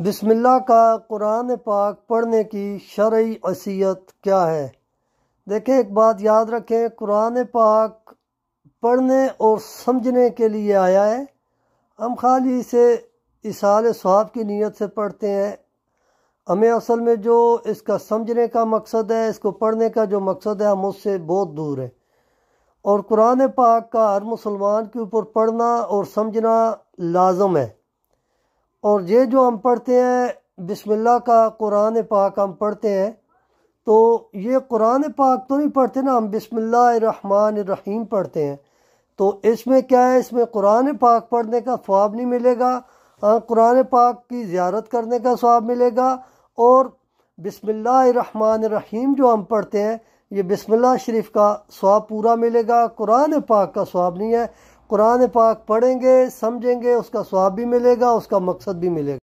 बिस्मिल्लाह का कुरान पाक पढ़ने की शर्य असीयत क्या है देखें एक बात याद रखें कुरान पाक पढ़ने और समझने के लिए आया है हम खाली इसे इसाल स्वाब की नीयत से पढ़ते हैं हमें असल में जो इसका समझने का मकसद है इसको पढ़ने का जो मकसद है हम उससे बहुत दूर हैं और कुरान पाक का हर मुसलमान के ऊपर पढ़ना और समझना लाजम है और ये जो हम पढ़ते हैं बिस्मिल्लाह का कुरान पाक हम पढ़ते हैं तो ये कुरान पाक तो नहीं पढ़ते ना हम रहीम पढ़ते हैं तो इसमें क्या है इसमें कुरान पाक पढ़ने का स्वाब नहीं मिलेगा हाँ कुरान पाक की ज्यारत करने का स्वाब मिलेगा और रहीम जो हम पढ़ते हैं ये बिस्मिल्लाह शरीफ का स्वाब पूरा मिलेगा कुरान पाक का स्वाब नहीं है कुरान पाक पढ़ेंगे समझेंगे उसका स्वाब भी मिलेगा उसका मकसद भी मिलेगा